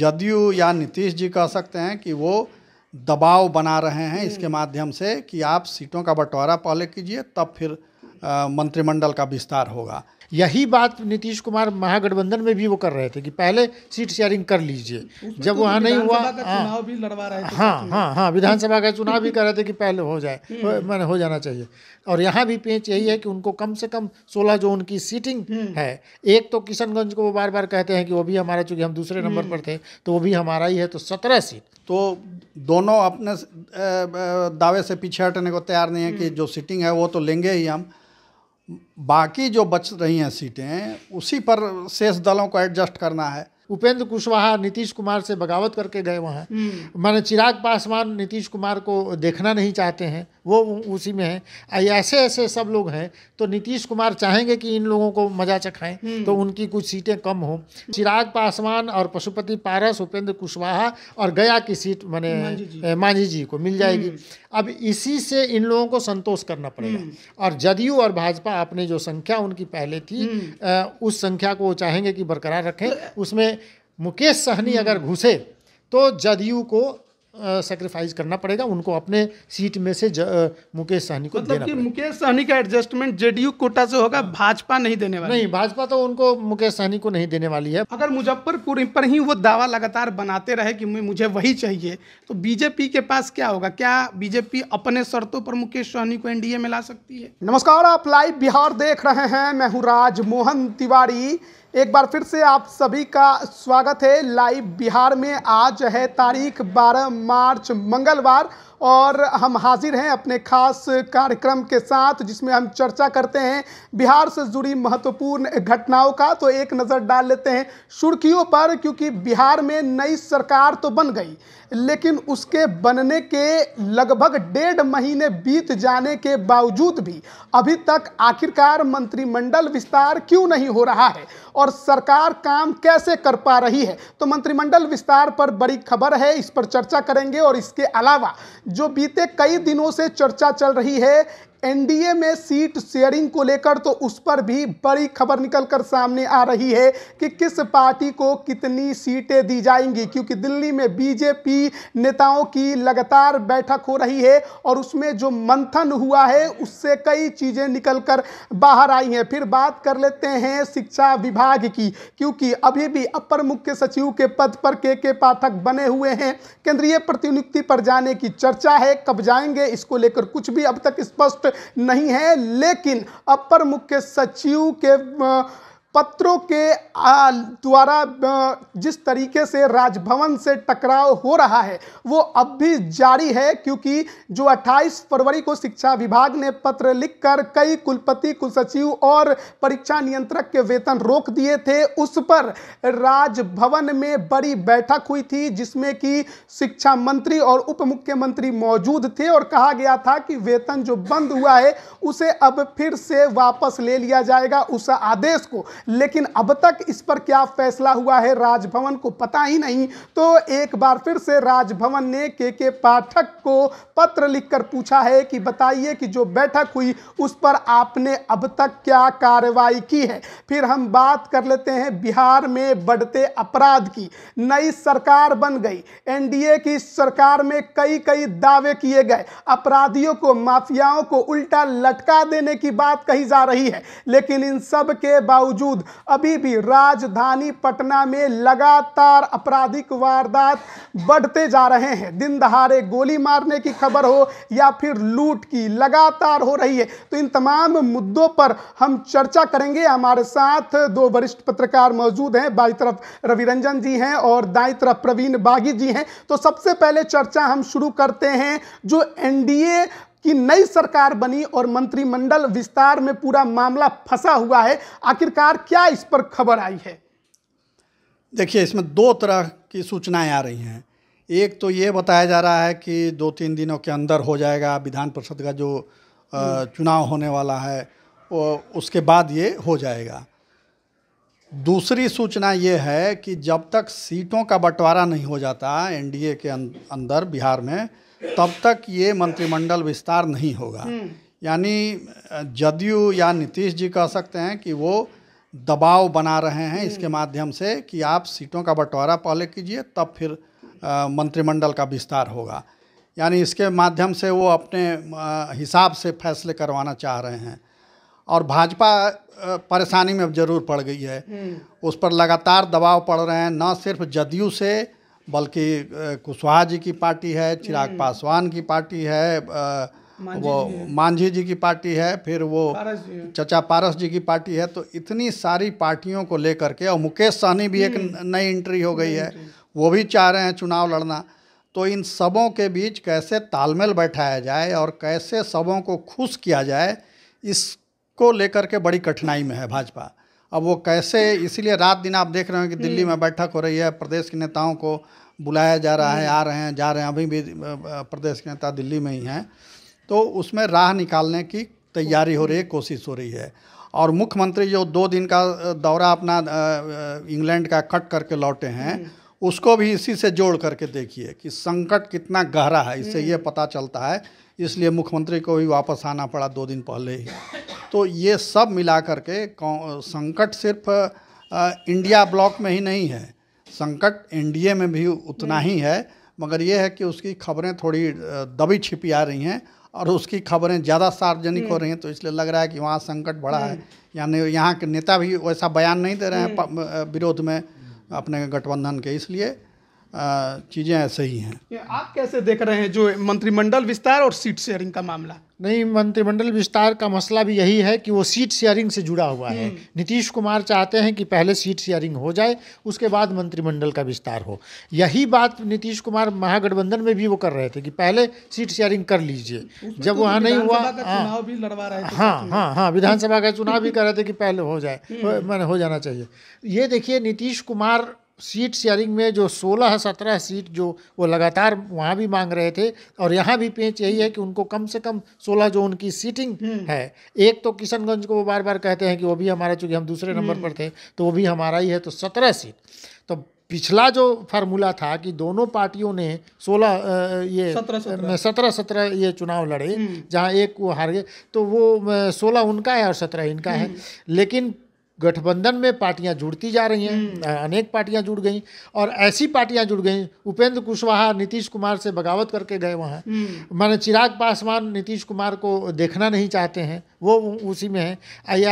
जदयू या नीतीश जी कह सकते हैं कि वो दबाव बना रहे हैं हम्म। इसके माध्यम से कि आप सीटों का बंटवारा पहले कीजिए तब फिर मंत्रिमंडल का विस्तार होगा यही बात नीतीश कुमार महागठबंधन में भी वो कर रहे थे कि पहले सीट शेयरिंग कर लीजिए जब तो वहाँ नहीं हुआ हाँ भी लड़वा रहे थे हाँ हाँ हाँ विधानसभा का चुनाव भी कर रहे थे कि पहले हो जाए हम्म। मैंने हो जाना चाहिए और यहाँ भी पेंच यही है कि उनको कम से कम सोलह जो उनकी सीटिंग हम्म। है एक तो किशनगंज को वो बार बार कहते हैं कि वो भी हमारा चूंकि हम दूसरे हम्म। नंबर पर थे तो वो भी हमारा ही है तो सत्रह सीट तो दोनों अपने दावे से पीछे हटने को तैयार नहीं है कि जो सीटिंग है वो तो लेंगे ही हम बाकी जो बच रही हैं सीटें उसी पर शेष दलों को एडजस्ट करना है उपेंद्र कुशवाहा नीतीश कुमार से बगावत करके गए वहाँ हम्म। माने चिराग पासवान नीतीश कुमार को देखना नहीं चाहते हैं वो उसी में है ऐसे ऐसे सब लोग हैं तो नीतीश कुमार चाहेंगे कि इन लोगों को मजा चखाएं हम्म। तो उनकी कुछ सीटें कम हों चिराग पासवान और पशुपति पारस उपेंद्र कुशवाहा और गया की सीट माने मांझी जी को मिल जाएगी हम्म। अब इसी से इन लोगों को संतोष करना पड़ेगा और जदयू और भाजपा आपने जो संख्या उनकी पहले थी उस संख्या को वो चाहेंगे कि बरकरार रखें तो उसमें मुकेश सहनी हम्म। अगर घुसे तो जदयू को सेक्रीफाइस करना पड़ेगा उनको अपने सीट में से मुकेश सहनी को मतलब देना कि मुकेश सहनी का एडजस्टमेंट जेडीयू कोटा से होगा हाँ। भाजपा नहीं देने वाली नहीं भाजपा तो उनको मुकेश सहनी को नहीं देने वाली है अगर मुजफ्फरपुर पर ही वो दावा लगातार बनाते रहे कि मुझे वही चाहिए तो बीजेपी के पास क्या होगा क्या बीजेपी अपने शर्तों पर मुकेश सहनी को एनडीए में ला सकती है नमस्कार आप लाइव बिहार देख रहे हैं मैं हूँ राजमोहन तिवारी एक बार फिर से आप सभी का स्वागत है लाइव बिहार में आज है तारीख 12 मार्च मंगलवार और हम हाजिर हैं अपने खास कार्यक्रम के साथ जिसमें हम चर्चा करते हैं बिहार से जुड़ी महत्वपूर्ण घटनाओं का तो एक नज़र डाल लेते हैं सुर्खियों पर क्योंकि बिहार में नई सरकार तो बन गई लेकिन उसके बनने के लगभग डेढ़ महीने बीत जाने के बावजूद भी अभी तक आखिरकार मंत्रिमंडल विस्तार क्यों नहीं हो रहा है और सरकार काम कैसे कर पा रही है तो मंत्रिमंडल विस्तार पर बड़ी खबर है इस पर चर्चा करेंगे और इसके अलावा जो बीते कई दिनों से चर्चा चल रही है एनडीए में सीट शेयरिंग को लेकर तो उस पर भी बड़ी खबर निकलकर सामने आ रही है कि किस पार्टी को कितनी सीटें दी जाएंगी क्योंकि दिल्ली में बीजेपी नेताओं की लगातार बैठक हो रही है और उसमें जो मंथन हुआ है उससे कई चीज़ें निकल कर बाहर आई हैं फिर बात कर लेते हैं शिक्षा विभाग की क्योंकि अभी भी अपर मुख्य सचिव के पद पर के के पाठक बने हुए हैं केंद्रीय प्रतिनियुक्ति पर जाने की चर्चा है कब जाएंगे इसको लेकर कुछ भी अब तक स्पष्ट नहीं है लेकिन अपर मुख्य सचिव के पत्रों के द्वारा जिस तरीके से राजभवन से टकराव हो रहा है वो अब भी जारी है क्योंकि जो 28 फरवरी को शिक्षा विभाग ने पत्र लिखकर कई कुलपति कुलसचिव और परीक्षा नियंत्रक के वेतन रोक दिए थे उस पर राजभवन में बड़ी बैठक हुई थी जिसमें कि शिक्षा मंत्री और उप मुख्यमंत्री मौजूद थे और कहा गया था कि वेतन जो बंद हुआ है उसे अब फिर से वापस ले लिया जाएगा उस आदेश को लेकिन अब तक इस पर क्या फैसला हुआ है राजभवन को पता ही नहीं तो एक बार फिर से राजभवन ने के के पाठक को पत्र लिखकर पूछा है कि बताइए कि जो बैठक हुई उस पर आपने अब तक क्या कार्रवाई की है फिर हम बात कर लेते हैं बिहार में बढ़ते अपराध की नई सरकार बन गई एनडीए की सरकार में कई कई दावे किए गए अपराधियों को माफियाओं को उल्टा लटका देने की बात कही जा रही है लेकिन इन सब के बावजूद बावजूद अभी भी राजधानी पटना में लगातार आपराधिक वारदात बढ़ते जा रहे हैं दिन दहाड़े गोली मारने की खबर हो या फिर लूट की लगातार हो रही है तो इन तमाम मुद्दों पर हम चर्चा करेंगे हमारे साथ दो वरिष्ठ पत्रकार मौजूद हैं बाई तरफ रवि रंजन जी हैं और दाई तरफ प्रवीण बागी जी हैं तो सबसे पहले चर्चा हम शुरू करते हैं जो एनडीए कि नई सरकार बनी और मंत्रिमंडल विस्तार में पूरा मामला फंसा हुआ है आखिरकार क्या इस पर खबर आई है देखिए इसमें दो तरह की सूचनाएं आ रही हैं एक तो ये बताया जा रहा है कि दो तीन दिनों के अंदर हो जाएगा विधान परिषद का जो हम्म। चुनाव होने वाला है वो उसके बाद ये हो जाएगा दूसरी सूचना ये है कि जब तक सीटों का बंटवारा नहीं हो जाता एनडीए के अं-, अंदर बिहार में तब तक ये मंत्रिमंडल विस्तार नहीं होगा हम्म। यानी जदयू या नीतीश जी कह सकते हैं कि वो दबाव बना रहे हैं हम्म। इसके माध्यम से कि आप सीटों का बंटवारा पहले कीजिए तब फिर मंत्रिमंडल का विस्तार होगा यानी इसके माध्यम से वो अपने हिसाब से फैसले करवाना चाह रहे हैं और भाजपा परेशानी में अब जरूर पड़ गई है हम्म। उस पर लगातार दबाव पड़ रहे हैं न सिर्फ जदयू से बल्कि कुशवाहा जी की पार्टी है चिराग हम्म। पासवान की पार्टी है आ, वो मांझी जी की पार्टी है फिर वो चचा पारस जी की पार्टी है तो इतनी सारी पार्टियों को लेकर के और मुकेश सहनी भी एक हम्म। नई एंट्री हो गई है वो भी चाह रहे हैं चुनाव लड़ना तो इन सबों के बीच कैसे तालमेल बैठाया जाए और कैसे सबों को खुश किया जाए इसको लेकर के बड़ी कठिनाई में है भाजपा अब वो कैसे इसीलिए रात दिन आप देख रहे हैं कि दिल्ली हम्म। में बैठक हो रही है प्रदेश के नेताओं को बुलाया जा रहा है हम्म। आ रहे हैं जा रहे हैं अभी भी प्रदेश के नेता दिल्ली में ही हैं तो उसमें राह निकालने की तैयारी हो रही है हम्म। कोशिश हो रही है और मुख्यमंत्री जो दो दिन का दौरा अपना इंग्लैंड का कट करके लौटे हैं उसको भी इसी से जोड़ करके देखिए कि संकट कितना गहरा है इससे ये पता चलता है इसलिए मुख्यमंत्री को भी वापस आना पड़ा दो दिन पहले ही तो ये सब मिला के संकट सिर्फ इंडिया ब्लॉक में ही नहीं है संकट एनडीए में भी उतना ही है मगर ये है कि उसकी खबरें थोड़ी दबी छिपी आ रही हैं और उसकी खबरें ज़्यादा सार्वजनिक हो हम्म। रही हैं तो इसलिए लग रहा है कि वहाँ संकट बढ़ा है हम्म। यानी यहाँ के नेता भी वैसा बयान नहीं दे रहे हैं हम्म। विरोध में अपने गठबंधन के इसलिए चीज़ें ऐसे ही हैं आप कैसे देख रहे हैं जो मंत्रिमंडल विस्तार और सीट शेयरिंग का मामला नहीं मंत्रिमंडल विस्तार का मसला भी यही है कि वो सीट शेयरिंग से जुड़ा हुआ है हम्म। नीतीश कुमार चाहते हैं कि पहले सीट शेयरिंग हो जाए उसके बाद मंत्रिमंडल का विस्तार हो यही बात नीतीश कुमार महागठबंधन में भी वो कर रहे थे कि पहले सीट शेयरिंग कर लीजिए जब तो वहाँ नहीं हुआ हाँ हाँ हाँ हाँ विधानसभा का चुनाव भी कर रहे थे कि पहले हो जाए हम्म। मैंने हो जाना चाहिए ये देखिए नीतीश कुमार सीट शेयरिंग में जो 16 सत्रह सीट जो वो लगातार वहाँ भी मांग रहे थे और यहाँ भी पेंच यही है कि उनको कम से कम 16 जो उनकी सीटिंग हम्म। है एक तो किशनगंज को वो बार बार कहते हैं कि वो भी हमारा चूँकि हम दूसरे हम्म। नंबर पर थे तो वो भी हमारा ही है तो सत्रह सीट तो पिछला जो फार्मूला था कि दोनों पार्टियों ने सोलह ये सत्रह सत्रह ये चुनाव लड़े हम्म। जहाँ एक वो हार गए तो वो सोलह उनका है और सत्रह इनका है लेकिन गठबंधन में पार्टियां जुड़ती जा रही हैं हम्म। अनेक पार्टियां जुड़ गई और ऐसी पार्टियां जुड़ गई उपेंद्र कुशवाहा नीतीश कुमार से बगावत करके गए वहाँ हम्म। माने चिराग पासवान नीतीश कुमार को देखना नहीं चाहते हैं वो उसी में है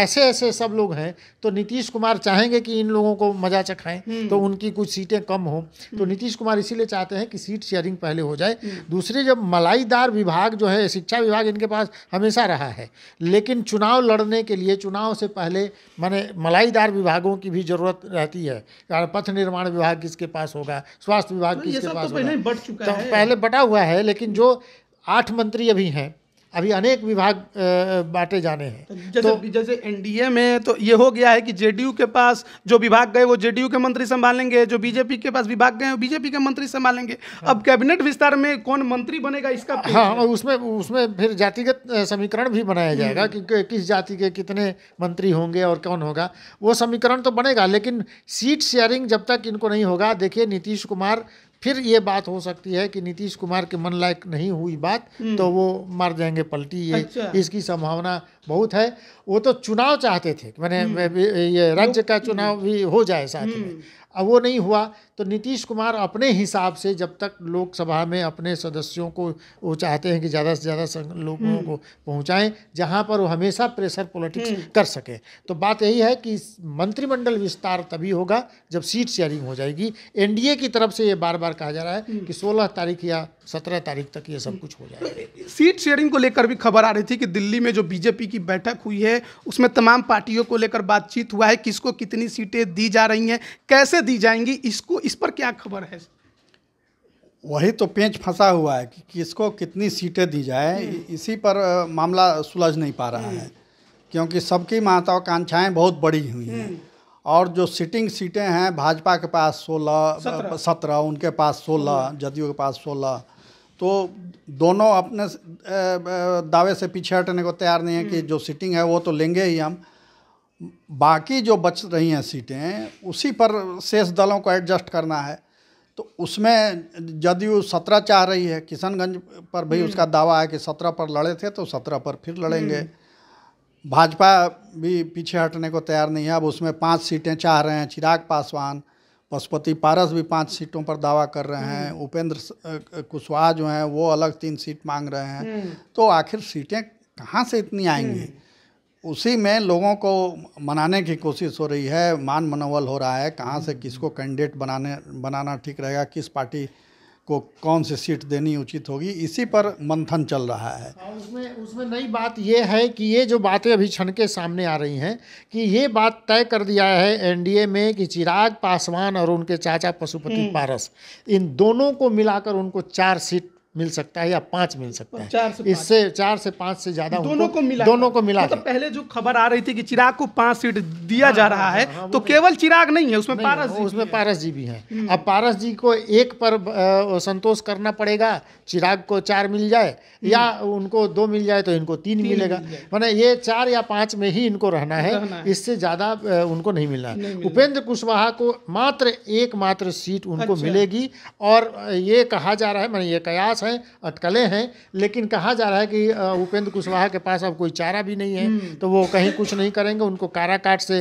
ऐसे ऐसे सब लोग हैं तो नीतीश कुमार चाहेंगे कि इन लोगों को मजा चखाएं हम्म। तो उनकी कुछ सीटें कम हो तो हम्म। नीतीश कुमार इसीलिए चाहते हैं कि सीट शेयरिंग पहले हो जाए हम्म। दूसरी जब मलाईदार विभाग जो है शिक्षा विभाग इनके पास हमेशा रहा है लेकिन चुनाव लड़ने के लिए चुनाव से पहले मैंने मलाईदार विभागों की भी जरूरत रहती है पथ निर्माण विभाग किसके पास होगा स्वास्थ्य विभाग तो किसके तो पास होगा तो पहले बटा हुआ है लेकिन जो आठ मंत्री अभी हैं अभी अनेक विभाग बांटे जाने हैं तो जैसे तो, जैसे एनडीए में तो ये हो गया है कि जेडीयू के पास जो विभाग गए वो जेडीयू के मंत्री संभालेंगे जो बीजेपी के पास विभाग गए बीजेपी के मंत्री संभालेंगे हाँ। अब कैबिनेट विस्तार में कौन मंत्री बनेगा इसका हाँ और उसमें उसमें फिर जातिगत समीकरण भी बनाया जाएगा हम्म। कि किस जाति के कितने मंत्री होंगे और कौन होगा वो समीकरण तो बनेगा लेकिन सीट शेयरिंग जब तक इनको नहीं होगा देखिए नीतीश कुमार फिर ये बात हो सकती है कि नीतीश कुमार के मन लायक नहीं हुई बात हम्म। तो वो मर जाएंगे पलटी ये अच्छा। इसकी संभावना बहुत है वो तो चुनाव चाहते थे मैंने हम्म। ये राज्य का हम्म। चुनाव भी हो जाए साथ में अब वो नहीं हुआ तो नीतीश कुमार अपने हिसाब से जब तक लोकसभा में अपने सदस्यों को वो चाहते हैं कि ज़्यादा से ज़्यादा लोगों हम्म। को पहुंचाएं जहां पर वो हमेशा प्रेशर पॉलिटिक्स हम्म। कर सके तो बात यही है कि मंत्रिमंडल विस्तार तभी होगा जब सीट शेयरिंग हो जाएगी एनडीए की तरफ से ये बार बार कहा जा रहा है हम्म। कि सोलह तारीख या सत्रह तारीख तक ये सब कुछ हो जाएगा सीट शेयरिंग को लेकर भी खबर आ रही थी कि दिल्ली में जो बीजेपी की बैठक हुई है उसमें तमाम पार्टियों को लेकर बातचीत हुआ है किसको कितनी सीटें दी जा रही हैं कैसे चीज़ें दी जाएंगी इसको इस पर क्या खबर है वही तो पेंच फंसा हुआ है कि किसको कितनी सीटें दी जाए हम्म। इसी पर मामला सुलझ नहीं पा रहा है हम्म। क्योंकि सबकी महत्वाकांक्षाएं बहुत बड़ी हुई हैं हम्म। और जो सिटिंग सीटें हैं भाजपा के पास सोलह सत्रह उनके पास सोलह जदयू के पास सोलह तो दोनों अपने दावे से पीछे हटने को तैयार नहीं है कि जो सिटिंग है वो तो लेंगे ही हम बाकी जो बच रही हैं सीटें उसी पर शेष दलों को एडजस्ट करना है तो उसमें जदयू सत्रह चाह रही है किशनगंज पर भी हम्म। उसका दावा है कि सत्रह पर लड़े थे तो सत्रह पर फिर लड़ेंगे हम्म। भाजपा भी पीछे हटने को तैयार नहीं है अब उसमें पाँच सीटें चाह रहे हैं चिराग पासवान पशुपति पारस भी पाँच सीटों पर दावा कर रहे हैं हम्म। उपेंद्र कुशवाहा जो हैं वो अलग तीन सीट मांग रहे हैं तो आखिर सीटें कहाँ से इतनी आएंगी उसी में लोगों को मनाने की कोशिश हो रही है मान मनोबल हो रहा है कहाँ से किसको कैंडिडेट बनाने बनाना ठीक रहेगा किस पार्टी को कौन सी सीट देनी उचित होगी इसी पर मंथन चल रहा है हाँ, उसमें उसमें नई बात यह है कि ये जो बातें अभी क्षण के सामने आ रही हैं कि ये बात तय कर दिया है एनडीए में कि चिराग पासवान और उनके चाचा पशुपति हम्म। पारस इन दोनों को मिलाकर उनको चार सीट मिल सकता है या पांच मिल सकता है चार से इससे चार से पांच से ज्यादा दोनों को मिला दोनों को मिला मतलब तो पहले जो खबर आ रही थी कि चिराग को पांच सीट दिया हाँ, जा हाँ, रहा हाँ, है हाँ, तो केवल चिराग नहीं है उसमें पारस जी उसमें पारस जी भी हैं हम्म। अब पारस जी को एक पर संतोष करना पड़ेगा चिराग को चार मिल जाए हम्म। या उनको दो मिल जाए तो इनको तीन मिलेगा मैंने ये चार या पांच में ही इनको रहना है इससे ज्यादा उनको नहीं मिलना उपेंद्र कुशवाहा को मात्र एक मात्र सीट उनको अच्छा। मिलेगी और ये कहा जा रहा है मैंने ये कयास हैं अटकले हैं लेकिन कहा जा रहा है कि उपेंद्र कुशवाहा के पास अब कोई चारा भी नहीं है हम्म। तो वो कहीं कुछ नहीं करेंगे उनको काराकाट से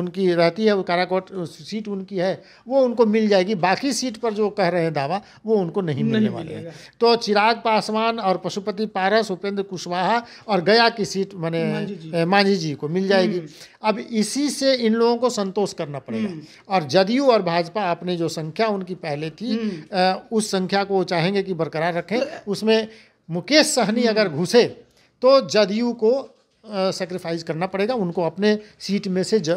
उनकी रहती है वो काराकाट सीट उनकी है वो उनको मिल जाएगी बाकी सीट पर जो कह रहे हैं दावा वो उनको नहीं मिलने वाले हैं तो चिराग पासवान और पशुपति पारस उपेंद्र कुशवाहा और गया की सीट मैंने मांझी जी को मिल जाएगी हम्म। अब इसी से इन लोगों को संतोष करना पड़ेगा हम्म। और जदयू और भाजपा अपने जो संख्या उनकी पहले थी उस संख्या को वो चाहेंगे कि बरकरार रखें उसमें मुकेश सहनी अगर घुसे तो जदयू को सेक्रीफाइस करना पड़ेगा उनको अपने सीट में से ज,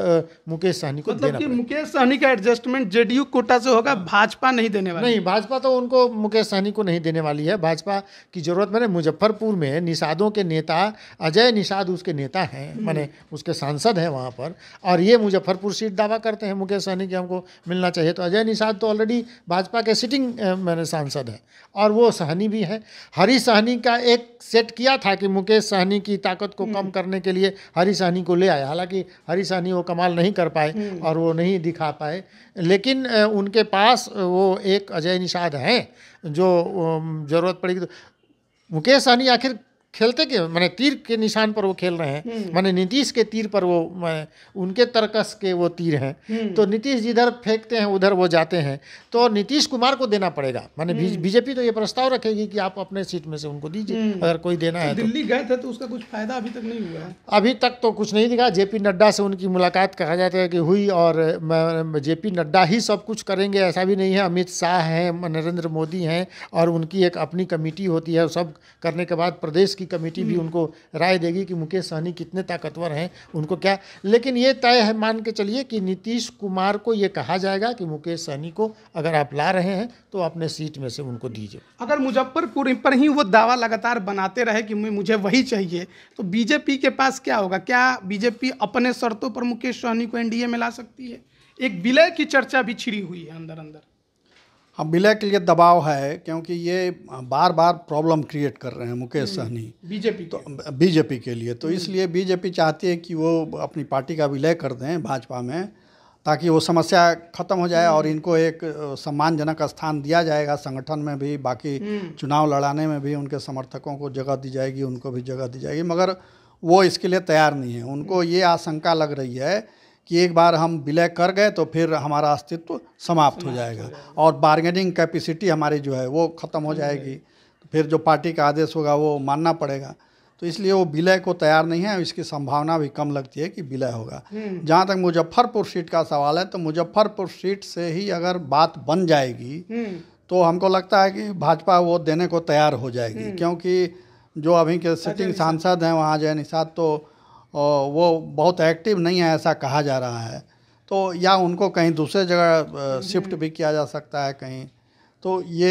मुकेश सहनी को मतलब देना कि मुकेश सहनी का एडजस्टमेंट जेडीयू कोटा से होगा हाँ। भाजपा नहीं देने वाली नहीं भाजपा तो उनको मुकेश सहनी को नहीं देने वाली है भाजपा की जरूरत मैंने मुजफ्फरपुर में निषादों के नेता अजय निषाद उसके नेता हैं हम्म। मैंने उसके सांसद हैं वहाँ पर और ये मुजफ्फरपुर सीट दावा करते हैं मुकेश सहनी की हमको मिलना चाहिए तो अजय निषाद तो ऑलरेडी भाजपा के सिटिंग मैंने सांसद हैं और वो सहनी भी हैं हरी सहनी का एक सेट किया था कि मुकेश सहनी की ताकत को हम्म। कम करने के लिए हरी सहनी को ले आया हालांकि हरी सहनी वो कमाल नहीं कर पाए हम्म। और वो नहीं दिखा पाए लेकिन उनके पास वो एक अजय निषाद हैं जो ज़रूरत पड़ेगी तो मुकेश सहनी आखिर खेलते के मैंने तीर के निशान पर वो खेल रहे हैं मैंने हम्म। नीतीश के तीर पर वो उनके तर्कस के वो तीर हैं हम्म। तो नीतीश जिधर फेंकते हैं उधर वो जाते हैं तो नीतीश कुमार को देना पड़ेगा मैंने हम्म। बीजेपी तो ये प्रस्ताव रखेगी कि आप अपने सीट में से उनको दीजिए अगर कोई देना तो है तो। दिल्ली गए थे तो उसका कुछ फायदा अभी तक नहीं हुआ अभी तक तो कुछ नहीं दिखा जेपी नड्डा से उनकी मुलाकात कहा जाता है कि हुई और जेपी नड्डा ही सब कुछ करेंगे ऐसा भी नहीं है अमित शाह हैं नरेंद्र मोदी हैं और उनकी एक अपनी कमेटी होती है सब करने के बाद प्रदेश की की कमेटी भी हम्म। उनको राय देगी कि मुकेश सहनी कितने ताकतवर हैं उनको क्या लेकिन ये तय है मान के चलिए कि नीतीश कुमार को ये कहा जाएगा कि मुकेश सहनी को अगर आप ला रहे हैं तो अपने सीट में से उनको दीजिए अगर मुजफ्फरपुर पर ही वो दावा लगातार बनाते रहे कि मुझे वही चाहिए तो बीजेपी के पास क्या होगा क्या बीजेपी अपने शर्तों पर मुकेश सहनी को एनडीए में ला सकती है एक विलय की चर्चा भी छिड़ी हुई है अंदर अंदर हाँ विलय के लिए दबाव है क्योंकि ये बार बार प्रॉब्लम क्रिएट कर रहे हैं मुकेश हम्म, सहनी बीजेपी तो बीजेपी के लिए तो हम्म। इसलिए बीजेपी चाहती है कि वो अपनी पार्टी का विलय कर दें भाजपा में ताकि वो समस्या खत्म हो जाए हम्म। और इनको एक सम्मानजनक स्थान दिया जाएगा संगठन में भी बाकी चुनाव लड़ाने में भी उनके समर्थकों को जगह दी जाएगी उनको भी जगह दी जाएगी मगर वो इसके लिए तैयार नहीं है उनको ये आशंका लग रही है कि एक बार हम विलय कर गए तो फिर हमारा अस्तित्व समाप्त हो जाएगा और बार्गेनिंग कैपेसिटी हमारी जो है वो ख़त्म हो हम्म। जाएगी फिर जो पार्टी का आदेश होगा वो मानना पड़ेगा तो इसलिए वो विलय को तैयार नहीं है इसकी संभावना भी कम लगती है कि विलय होगा हम्म। जहाँ तक मुजफ्फरपुर सीट का सवाल है तो मुजफ्फरपुर सीट से ही अगर बात बन जाएगी हम्म। तो हमको लगता है कि भाजपा वो देने को तैयार हो जाएगी क्योंकि जो अभी के सिटिंग सांसद हैं वहाँ जय निषाद तो वो बहुत एक्टिव नहीं है ऐसा कहा जा रहा है तो या उनको कहीं दूसरे जगह शिफ्ट भी किया जा सकता है कहीं तो ये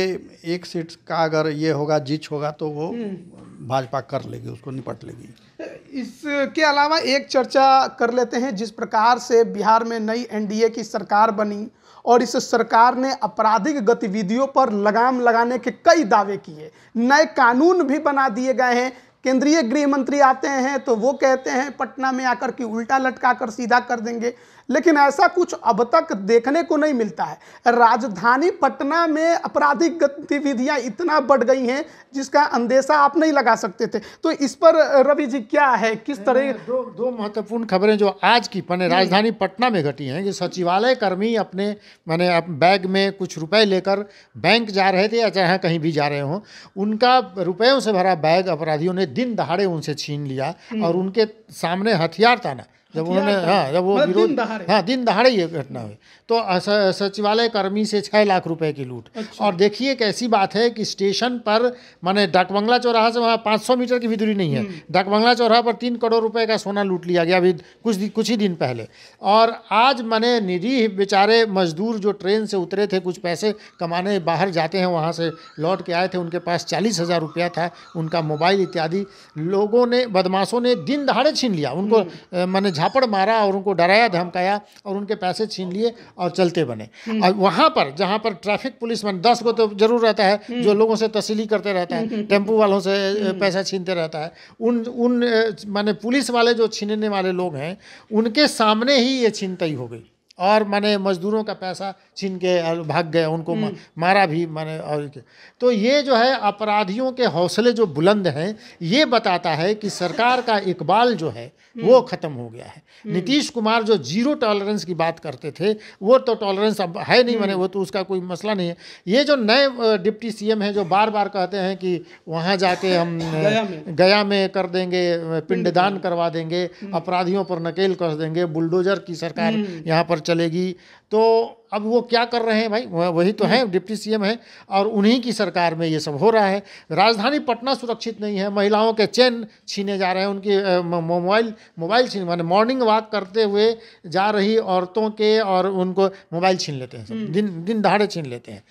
एक सीट का अगर ये होगा जीच होगा तो वो हम्म। भाजपा कर लेगी उसको निपट लेगी इसके अलावा एक चर्चा कर लेते हैं जिस प्रकार से बिहार में नई एनडीए की सरकार बनी और इस सरकार ने आपराधिक गतिविधियों पर लगाम लगाने के कई दावे किए नए कानून भी बना दिए गए हैं केंद्रीय गृह मंत्री आते हैं तो वो कहते हैं पटना में आकर के उल्टा लटका कर सीधा कर देंगे लेकिन ऐसा कुछ अब तक देखने को नहीं मिलता है राजधानी पटना में आपराधिक गतिविधियां इतना बढ़ गई हैं जिसका अंदेशा आप नहीं लगा सकते थे तो इस पर रवि जी क्या है किस तरह दो दो महत्वपूर्ण खबरें जो आज की मैंने राजधानी पटना में घटी हैं कि सचिवालय कर्मी अपने मैंने बैग में कुछ रुपए लेकर बैंक जा रहे थे या चाहे कहीं भी जा रहे हों उनका रुपयों से भरा बैग अपराधियों ने दिन दहाड़े उनसे छीन लिया हम्म। और उनके सामने हथियार ताना जब उन्होंने हाँ जब वो मतलब विरोध हाँ दिन दहाड़े ये घटना हुई तो सचिवालय कर्मी से छः लाख रुपए की लूट अच्छा। और देखिए एक ऐसी बात है कि स्टेशन पर माने डाकबंगला चौराहा से वहाँ पाँच सौ मीटर की भी दूरी नहीं है हम्म। डाकबंगला चौराहा पर तीन करोड़ रुपए का सोना लूट लिया गया अभी कुछ कुछ ही दिन पहले और आज मैंने निरीह बेचारे मजदूर जो ट्रेन से उतरे थे कुछ पैसे कमाने बाहर जाते हैं वहाँ से लौट के आए थे उनके पास चालीस हज़ार रुपया था उनका मोबाइल इत्यादि लोगों ने बदमाशों ने दिन दहाड़े छीन लिया उनको मैंने हम्म। झापड़ मारा और उनको डराया धमकाया और उनके पैसे छीन लिए और चलते बने हम्म। और वहाँ पर जहाँ पर ट्रैफिक पुलिस बन दस को तो जरूर रहता है हम्म। जो लोगों से तसली करते रहता है हम्म, टेम्पू वालों से पैसा छीनते रहता है उन उन माने पुलिस वाले जो छीनने वाले लोग हैं उनके सामने ही ये छीनताई हो गई और माने मजदूरों का पैसा छीन के भाग गए उनको हम्म। मारा भी माने और तो ये जो है अपराधियों के हौसले जो बुलंद हैं ये बताता है कि सरकार का इकबाल जो है हम्म। वो ख़त्म हो गया है हम्म। नीतीश कुमार जो जीरो टॉलरेंस की बात करते थे वो तो टॉलरेंस अब है नहीं माने वो तो उसका कोई मसला नहीं है ये जो नए डिप्टी सी हैं जो बार बार कहते हैं कि वहाँ जाके हम गया में, कर देंगे पिंडदान करवा देंगे अपराधियों पर नकेल कर देंगे बुलडोजर की सरकार यहाँ पर चलेगी तो अब वो क्या कर रहे हैं भाई वही तो हैं हम्म। डिप्टी सीएम हैं और उन्हीं की सरकार में ये सब हो रहा है राजधानी पटना सुरक्षित नहीं है महिलाओं के चैन छीने जा रहे हैं उनकी मोबाइल मोबाइल छीन माने मॉर्निंग वॉक करते हुए जा रही औरतों के और उनको मोबाइल छीन लेते हैं हम्म। दिन दिन दहाड़े छीन लेते हैं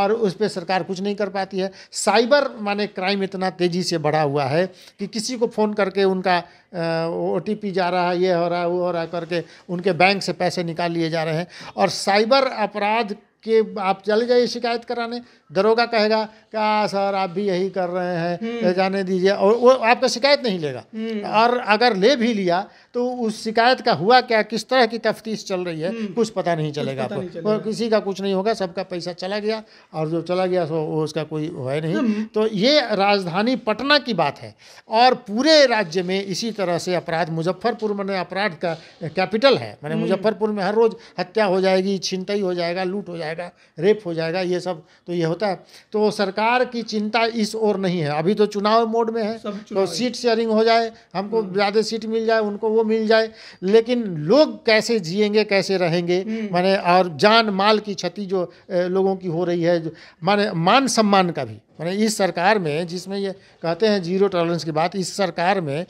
और उस पर सरकार कुछ नहीं कर पाती है साइबर माने क्राइम इतना तेज़ी से बढ़ा हुआ है कि किसी को फ़ोन करके उनका ओ जा रहा है ये हो रहा है वो हो रहा है करके उनके बैंक से पैसे निकाल लिए जा रहे हैं और साइबर अपराध कि आप चले जाइए शिकायत कराने दरोगा कहेगा क्या सर आप भी यही कर रहे हैं हम्म। जाने दीजिए और वो आपका शिकायत नहीं लेगा हम्म। और अगर ले भी लिया तो उस शिकायत का हुआ क्या किस तरह की तफ्तीश चल रही है हम्म। कुछ पता नहीं चलेगा आपको आपको और किसी का कुछ नहीं होगा सबका पैसा चला गया और जो चला गया सो वो उसका कोई है नहीं तो ये राजधानी पटना की बात है और पूरे राज्य में इसी तरह से अपराध मुजफ्फरपुर मैंने अपराध का कैपिटल है मैंने मुजफ्फरपुर में हर रोज़ हत्या हो जाएगी छिनतई हो जाएगा लूट हो जाएगा जाएगा रेप हो जाएगा ये सब तो ये होता है तो सरकार की चिंता इस ओर नहीं है अभी तो चुनाव मोड में है तो सीट शेयरिंग हो जाए हमको हम्म। ज़्यादा सीट मिल जाए उनको वो मिल जाए लेकिन लोग कैसे जिएंगे कैसे रहेंगे हम्म। माने और जान माल की क्षति जो लोगों की हो रही है माने मान सम्मान का भी मैंने इस सरकार में जिसमें ये कहते हैं जीरो टॉलरेंस की बात इस सरकार में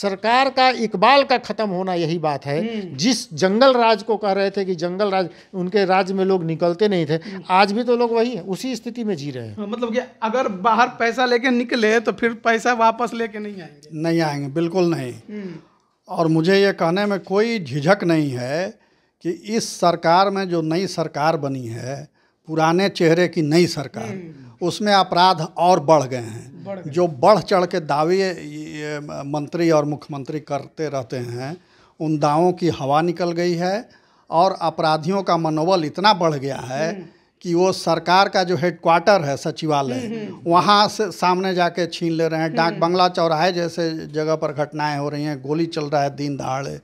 सरकार का इकबाल का ख़त्म होना यही बात है हम्म। जिस जंगल राज को कह रहे थे कि जंगल राज उनके राज में लोग निकलते नहीं थे हम्म। आज भी तो लोग वही है उसी स्थिति में जी रहे हैं हाँ, मतलब कि अगर बाहर पैसा लेके निकले तो फिर पैसा वापस लेके नहीं आएंगे नहीं आएंगे बिल्कुल नहीं हम्म। और मुझे ये कहने में कोई झिझक नहीं है कि इस सरकार में जो नई सरकार बनी है पुराने चेहरे की नई सरकार उसमें अपराध और बढ़ गए हैं बढ़ जो बढ़ चढ़ के दावे मंत्री और मुख्यमंत्री करते रहते हैं उन दावों की हवा निकल गई है और अपराधियों का मनोबल इतना बढ़ गया है हम्म। कि वो सरकार का जो हेडक्वार्टर है सचिवालय हम्म, हम्म। वहाँ से सामने जाके छीन ले रहे हैं डाक बंगला चौराहे जैसे जगह पर घटनाएं हो रही हैं गोली चल रहा है दिन दहाड़े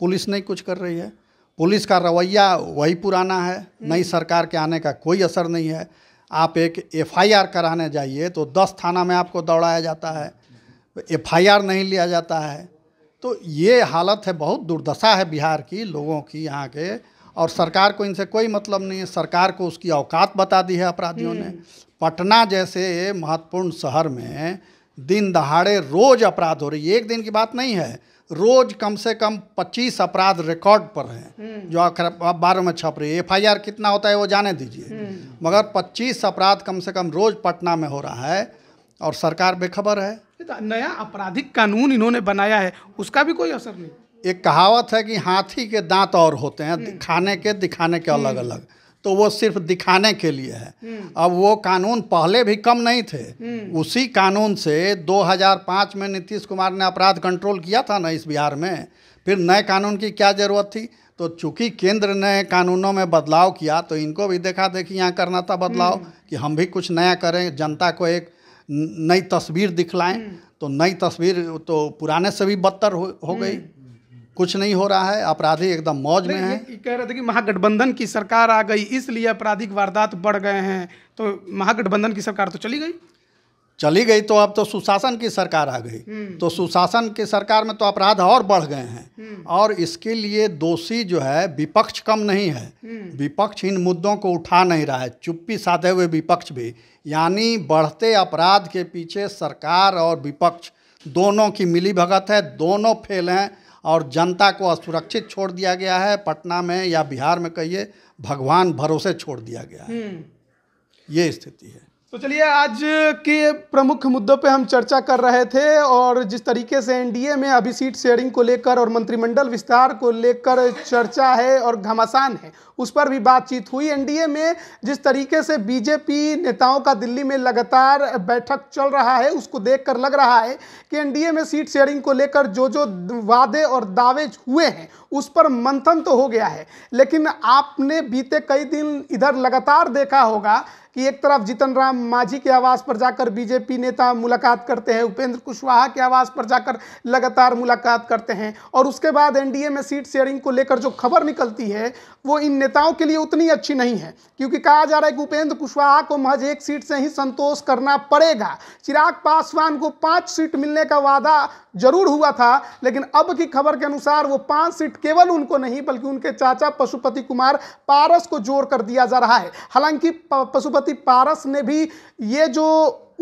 पुलिस नहीं कुछ कर रही है पुलिस का रवैया वही पुराना है नई सरकार के आने का कोई असर नहीं है आप एक एफआईआर कराने जाइए तो दस थाना में आपको दौड़ाया जाता है एफआईआर नहीं लिया जाता है तो ये हालत है बहुत दुर्दशा है बिहार की लोगों की यहाँ के और सरकार को इनसे कोई मतलब नहीं है सरकार को उसकी औकात बता दी है अपराधियों ने हम्म। पटना जैसे महत्वपूर्ण शहर में दिन दहाड़े रोज अपराध हो रही है एक दिन की बात नहीं है रोज कम से कम 25 अपराध रिकॉर्ड पर हैं हम्म। जो अखबारों में छप रही है एफ कितना होता है वो जाने दीजिए हम्म। मगर 25 अपराध कम से कम रोज पटना में हो रहा है और सरकार बेखबर है तो नया आपराधिक कानून इन्होंने बनाया है उसका भी कोई असर नहीं एक कहावत है कि हाथी के दांत और होते हैं हम्म। खाने के दिखाने के अलग अलग तो वो सिर्फ दिखाने के लिए है हम्म। अब वो कानून पहले भी कम नहीं थे हम्म। उसी कानून से 2005 में नीतीश कुमार ने अपराध कंट्रोल किया था ना इस बिहार में फिर नए कानून की क्या ज़रूरत थी तो चूंकि केंद्र ने कानूनों में बदलाव किया तो इनको भी देखा देखी यहाँ करना था बदलाव हम्म। कि हम भी कुछ नया करें जनता को एक नई तस्वीर दिखलाएं तो नई तस्वीर तो पुराने से भी बदतर हो, हो गई कुछ नहीं हो रहा है अपराधी एकदम मौज में है कह रहे थे कि महागठबंधन की सरकार आ गई इसलिए आपराधिक वारदात बढ़ गए हैं तो महागठबंधन की सरकार तो चली गई चली गई तो अब तो सुशासन की सरकार आ गई हम्म। तो सुशासन की सरकार में तो अपराध और बढ़ गए हैं हम्म। और इसके लिए दोषी जो है विपक्ष कम नहीं है हम्म। विपक्ष इन मुद्दों को उठा नहीं रहा है चुप्पी साधे हुए विपक्ष भी यानी बढ़ते अपराध के पीछे सरकार और विपक्ष दोनों की मिली भगत है दोनों फेल हैं और जनता को असुरक्षित छोड़ दिया गया है पटना में या बिहार में कहिए भगवान भरोसे छोड़ दिया गया है हम्म। ये स्थिति है तो चलिए आज के प्रमुख मुद्दों पे हम चर्चा कर रहे थे और जिस तरीके से एनडीए में अभी सीट शेयरिंग को लेकर और मंत्रिमंडल विस्तार को लेकर चर्चा है और घमासान है उस पर भी बातचीत हुई एनडीए में जिस तरीके से बीजेपी नेताओं का दिल्ली में लगातार बैठक चल रहा है उसको देखकर लग रहा है कि एनडीए में सीट शेयरिंग को लेकर जो जो वादे और दावे हुए हैं उस पर मंथन तो हो गया है लेकिन आपने बीते कई दिन इधर लगातार देखा होगा कि एक तरफ जीतन राम मांझी के आवास पर जाकर बीजेपी नेता मुलाकात करते हैं उपेंद्र कुशवाहा के आवास पर जाकर लगातार मुलाकात करते हैं और उसके बाद एनडीए में सीट शेयरिंग को लेकर जो खबर निकलती है वो इन नेताओं के लिए उतनी अच्छी नहीं है क्योंकि कहा जा रहा है कि उपेंद्र कुशवाहा को महज एक सीट से ही संतोष करना पड़ेगा चिराग पासवान को पाँच सीट मिलने का वादा जरूर हुआ था लेकिन अब की खबर के अनुसार वो पांच सीट केवल उनको नहीं बल्कि उनके चाचा पशुपति कुमार पारस को जोड़ कर दिया जा रहा है हालांकि पशुपति पारस ने भी ये जो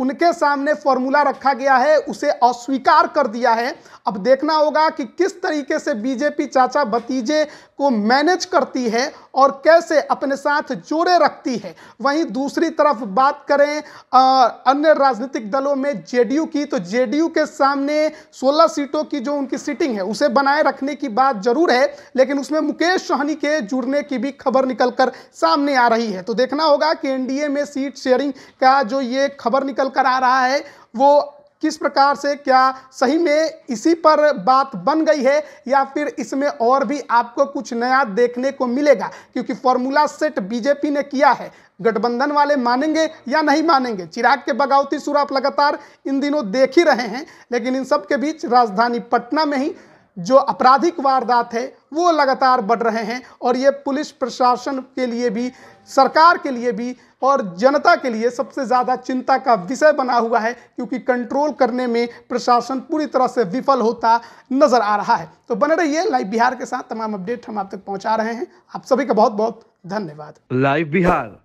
उनके सामने फॉर्मूला रखा गया है उसे अस्वीकार कर दिया है अब देखना होगा कि किस तरीके से बीजेपी चाचा भतीजे को मैनेज करती है और कैसे अपने साथ जोड़े रखती है वहीं दूसरी तरफ बात करें आ, अन्य राजनीतिक दलों में जेडीयू की तो जेडीयू के सामने 16 सीटों की जो उनकी सीटिंग है उसे बनाए रखने की बात जरूर है लेकिन उसमें मुकेश सहनी के जुड़ने की भी खबर निकलकर सामने आ रही है तो देखना होगा कि एनडीए में सीट शेयरिंग का जो ये खबर निकल निकल कर आ रहा है वो किस प्रकार से क्या सही में इसी पर बात बन गई है या फिर इसमें और भी आपको कुछ नया देखने को मिलेगा क्योंकि फॉर्मूला सेट बीजेपी ने किया है गठबंधन वाले मानेंगे या नहीं मानेंगे चिराग के बगावती सुर आप लगातार इन दिनों देख ही रहे हैं लेकिन इन सब के बीच राजधानी पटना में ही जो आपराधिक वारदात है वो लगातार बढ़ रहे हैं और ये पुलिस प्रशासन के लिए भी सरकार के लिए भी और जनता के लिए सबसे ज़्यादा चिंता का विषय बना हुआ है क्योंकि कंट्रोल करने में प्रशासन पूरी तरह से विफल होता नज़र आ रहा है तो बने रहिए लाइव बिहार के साथ तमाम अपडेट हम आप तक पहुंचा रहे हैं आप सभी का बहुत बहुत धन्यवाद लाइव बिहार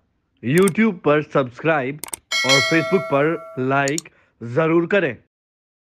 यूट्यूब पर सब्सक्राइब और फेसबुक पर लाइक ज़रूर करें